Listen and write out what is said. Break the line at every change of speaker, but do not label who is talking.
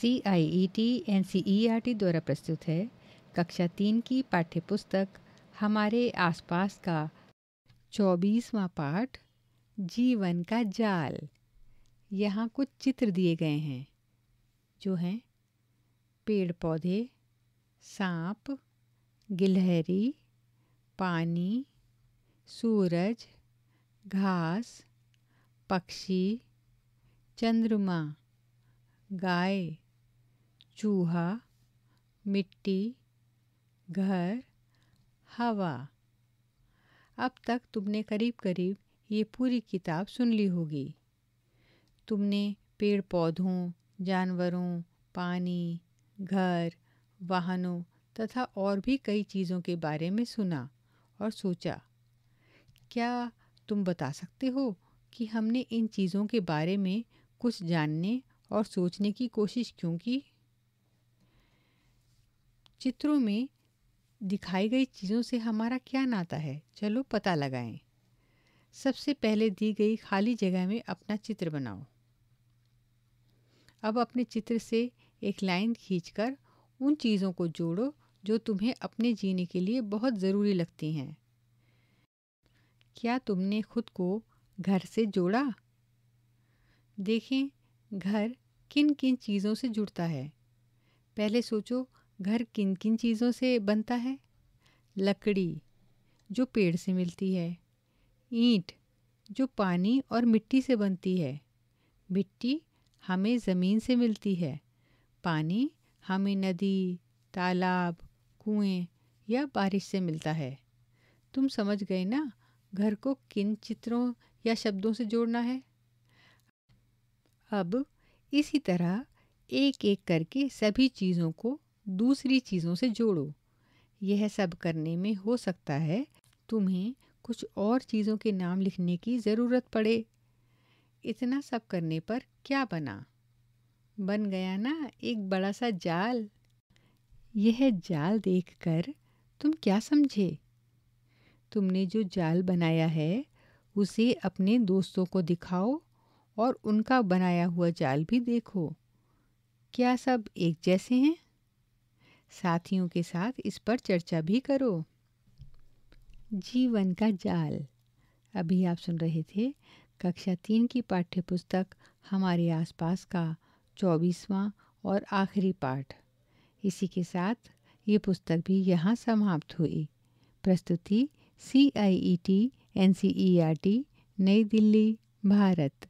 C I E T N C E R T द्वारा प्रस्तुत है कक्षा तीन की पाठ्य पुस्तक हमारे आसपास का चौबीसवा पाठ जीवन का जाल यहाँ कुछ चित्र दिए गए हैं जो हैं पेड़ पौधे सांप गिलहरी पानी सूरज घास पक्षी चंद्रमा गाय चूहा मिट्टी घर हवा अब तक तुमने करीब करीब ये पूरी किताब सुन ली होगी तुमने पेड़ पौधों जानवरों पानी घर वाहनों तथा और भी कई चीज़ों के बारे में सुना और सोचा क्या तुम बता सकते हो कि हमने इन चीज़ों के बारे में कुछ जानने और सोचने की कोशिश क्यों की चित्रों में दिखाई गई चीज़ों से हमारा क्या नाता है चलो पता लगाएं। सबसे पहले दी गई खाली जगह में अपना चित्र बनाओ अब अपने चित्र से एक लाइन खींचकर उन चीज़ों को जोड़ो जो तुम्हें अपने जीने के लिए बहुत ज़रूरी लगती हैं क्या तुमने खुद को घर से जोड़ा देखें घर किन किन चीज़ों से जुड़ता है पहले सोचो घर किन किन चीज़ों से बनता है लकड़ी जो पेड़ से मिलती है ईंट जो पानी और मिट्टी से बनती है मिट्टी हमें ज़मीन से मिलती है पानी हमें नदी तालाब कुएं या बारिश से मिलता है तुम समझ गए ना घर को किन चित्रों या शब्दों से जोड़ना है अब इसी तरह एक एक करके सभी चीज़ों को दूसरी चीज़ों से जोड़ो यह सब करने में हो सकता है तुम्हें कुछ और चीज़ों के नाम लिखने की ज़रूरत पड़े इतना सब करने पर क्या बना बन गया ना एक बड़ा सा जाल यह जाल देखकर तुम क्या समझे तुमने जो जाल बनाया है उसे अपने दोस्तों को दिखाओ और उनका बनाया हुआ जाल भी देखो क्या सब एक जैसे हैं साथियों के साथ इस पर चर्चा भी करो जीवन का जाल अभी आप सुन रहे थे कक्षा तीन की पाठ्य पुस्तक हमारे आसपास का चौबीसवां और आखिरी पाठ इसी के साथ ये पुस्तक भी यहाँ समाप्त हुई प्रस्तुति C I E T N C E R T New Delhi Bharat